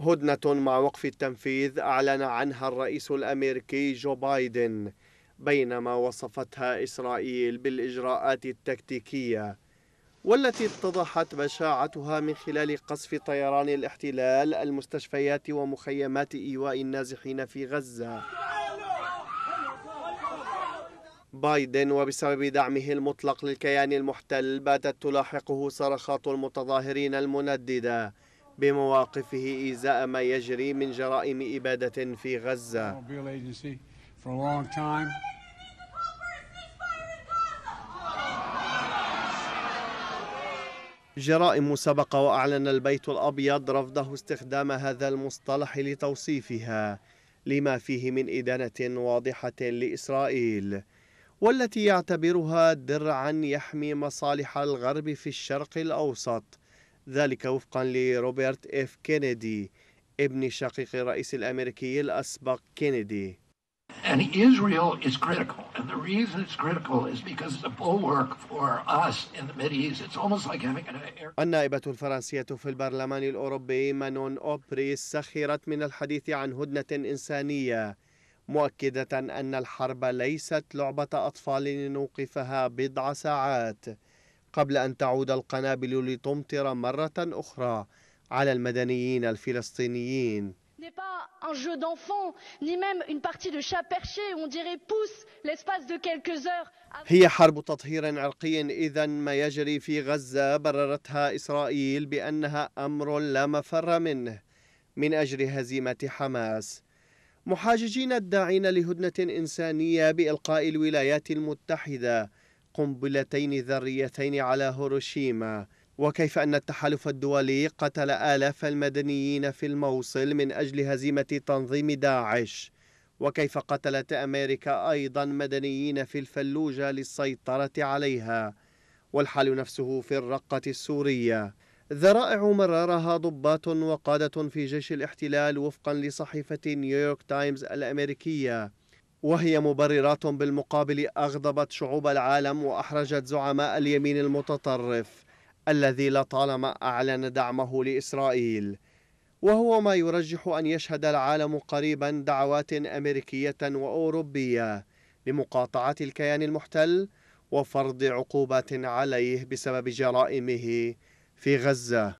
هدنة مع وقف التنفيذ أعلن عنها الرئيس الأمريكي جو بايدن بينما وصفتها إسرائيل بالإجراءات التكتيكية والتي اتضحت بشاعتها من خلال قصف طيران الاحتلال المستشفيات ومخيمات إيواء النازحين في غزة بايدن وبسبب دعمه المطلق للكيان المحتل باتت تلاحقه صرخات المتظاهرين المندده بمواقفه إزاء ما يجري من جرائم إبادة في غزة جرائم سبق وأعلن البيت الأبيض رفضه استخدام هذا المصطلح لتوصيفها لما فيه من إدانة واضحة لإسرائيل والتي يعتبرها درعا يحمي مصالح الغرب في الشرق الأوسط ذلك وفقا لروبرت اف كينيدي ابن شقيق الرئيس الامريكي الاسبق كينيدي And Israel is critical. And the reason it's critical is because it's a bulwark for us in the Middle East. It's almost like having an air... النائبة الفرنسية في البرلمان الأوروبي مانون أوبريس سخرت من الحديث عن هدنة إنسانية مؤكدة أن الحرب ليست لعبة أطفال لنوقفها بضع ساعات قبل أن تعود القنابل لتمطر مرة أخرى على المدنيين الفلسطينيين هي حرب تطهير عرقي إذا ما يجري في غزة بررتها إسرائيل بأنها أمر لا مفر منه من أجل هزيمة حماس محاججين الداعين لهدنة إنسانية بإلقاء الولايات المتحدة قنبلتين ذريتين على هيروشيما وكيف أن التحالف الدولي قتل آلاف المدنيين في الموصل من أجل هزيمة تنظيم داعش وكيف قتلت أمريكا أيضا مدنيين في الفلوجة للسيطرة عليها والحال نفسه في الرقة السورية ذرائع مررها ضباط وقادة في جيش الاحتلال وفقا لصحيفة نيويورك تايمز الأمريكية وهي مبررات بالمقابل أغضبت شعوب العالم وأحرجت زعماء اليمين المتطرف الذي لطالما أعلن دعمه لإسرائيل وهو ما يرجح أن يشهد العالم قريبا دعوات أمريكية وأوروبية لمقاطعة الكيان المحتل وفرض عقوبات عليه بسبب جرائمه في غزة